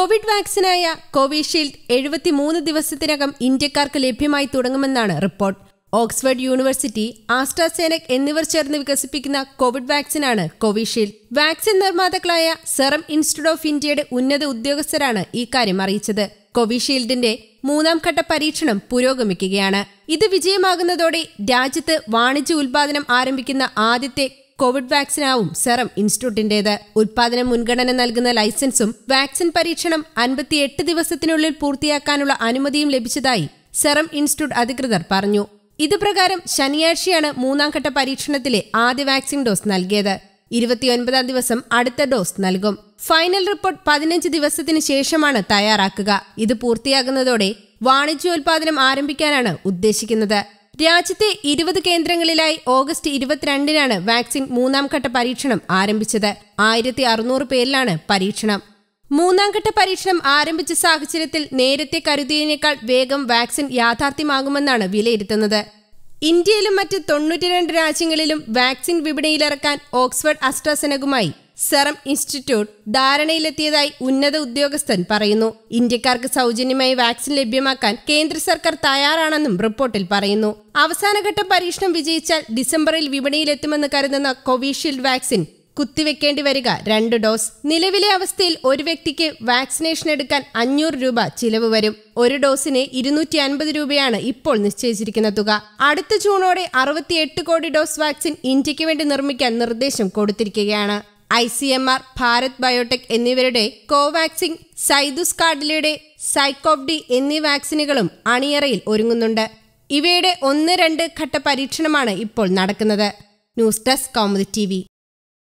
Covid വാക്സിനായ Covishield എഴുപത്തിമൂന്ന് ദിവസത്തിനകം ഇന്ത്യക്കാർക്ക് ലഭ്യമായി തുടങ്ങുമെന്നാണ് റിപ്പോർട്ട് ഓക്സ്ഫോർഡ് യൂണിവേഴ്സിറ്റി ആസ്ട്രാസേനക് എന്നിവർ ചേർന്ന് വികസിപ്പിക്കുന്ന കോവിഡ് വാക്സിനാണ് കോവിഷീൽഡ് വാക്സിൻ നിർമ്മാതാക്കളായ സെറം ഇൻസ്റ്റിറ്റ്യൂട്ട് ഓഫ് ഇന്ത്യയുടെ ഉന്നത ഉദ്യോഗസ്ഥരാണ് ഇക്കാര്യം അറിയിച്ചത് കോവിഷീൽഡിന്റെ മൂന്നാം ഘട്ട പരീക്ഷണം പുരോഗമിക്കുകയാണ് ഇത് വിജയമാകുന്നതോടെ രാജ്യത്ത് വാണിജ്യ ഉൽപാദനം ആരംഭിക്കുന്ന ആദ്യത്തെ കോവിഡ് വാക്സിനാവും സെറം ഇൻസ്റ്റിറ്റ്യൂട്ടിന്റേത് ഉൽപാദന മുൻഗണന നൽകുന്ന ലൈസൻസും വാക്സിൻ പരീക്ഷണം അൻപത്തിയെട്ട് ദിവസത്തിനുള്ളിൽ പൂർത്തിയാക്കാനുള്ള അനുമതിയും ലഭിച്ചതായി സെറം ഇൻസ്റ്റിറ്റ്യൂട്ട് അധികൃതർ പറഞ്ഞു ഇതുപ്രകാരം ശനിയാഴ്ചയാണ് മൂന്നാംഘട്ട പരീക്ഷണത്തിലെ ആദ്യ വാക്സിൻ ഡോസ് നൽകിയത് ഇരുപത്തിയൊൻപതാം ദിവസം അടുത്ത ഡോസ് നൽകും ഫൈനൽ റിപ്പോർട്ട് പതിനഞ്ച് ദിവസത്തിന് ശേഷമാണ് തയ്യാറാക്കുക ഇത് പൂർത്തിയാകുന്നതോടെ വാണിജ്യോൽപാദനം ആരംഭിക്കാനാണ് ഉദ്ദേശിക്കുന്നത് രാജ്യത്തെ ഇരുപത് കേന്ദ്രങ്ങളിലായി ഓഗസ്റ്റ് ഇരുപത്തിരണ്ടിനാണ് വാക്സിൻ മൂന്നാം ഘട്ട പരീക്ഷണം ആരംഭിച്ചത് ആയിരത്തി അറുന്നൂറ് പേരിലാണ് പരീക്ഷണം മൂന്നാം ഘട്ട പരീക്ഷണം ആരംഭിച്ച സാഹചര്യത്തിൽ നേരത്തെ കരുതിയതിനേക്കാൾ വേഗം വാക്സിൻ യാഥാർത്ഥ്യമാകുമെന്നാണ് വിലയിരുത്തുന്നത് ഇന്ത്യയിലും മറ്റ് തൊണ്ണൂറ്റിരണ്ട് രാജ്യങ്ങളിലും വാക്സിൻ വിപണിയിലിറക്കാൻ ഓക്സ്ഫോർഡ് അസ്ട്രാസെനകുമായി സെറം ഇൻസ്റ്റിറ്റ്യൂട്ട് ധാരണയിലെത്തിയതായി ഉന്നത ഉദ്യോഗസ്ഥൻ പറയുന്നു ഇന്ത്യക്കാർക്ക് സൗജന്യമായി വാക്സിൻ ലഭ്യമാക്കാൻ കേന്ദ്ര സർക്കാർ തയ്യാറാണെന്നും റിപ്പോർട്ടിൽ പറയുന്നു അവസാനഘട്ട പരീക്ഷണം വിജയിച്ചാൽ ഡിസംബറിൽ വിപണിയിലെത്തുമെന്ന് കരുതുന്ന കോവിഷീൽഡ് വാക്സിൻ കുത്തിവെക്കേണ്ടി വരിക രണ്ട് ഡോസ് നിലവിലെ അവസ്ഥയിൽ ഒരു വ്യക്തിക്ക് വാക്സിനേഷൻ എടുക്കാൻ അഞ്ഞൂറ് രൂപ ചിലവ് വരും ഒരു ഡോസിന് ഇരുന്നൂറ്റി അൻപത് രൂപയാണ് ഇപ്പോൾ നിശ്ചയിച്ചിരിക്കുന്ന തുക അടുത്ത ജൂണോടെ അറുപത്തിയെട്ട് കോടി ഡോസ് വാക്സിൻ ഇന്ത്യക്ക് വേണ്ടി നിർമ്മിക്കാൻ നിർദ്ദേശം കൊടുത്തിരിക്കുകയാണ് I C M R Bharat Biotech എന്നിവരുടെ കോവാക്സിൻ സൈദുസ് കാർഡിലയുടെ സൈക്കോപ് ഡി എന്നീ വാക്സിനുകളും അണിയറയിൽ ഒരുങ്ങുന്നുണ്ട് ഇവയുടെ ഒന്ന് രണ്ട് ഘട്ട പരീക്ഷണമാണ് ഇപ്പോൾ നടക്കുന്നത് ന്യൂസ് ഡെസ്ക് കോമഡി ടി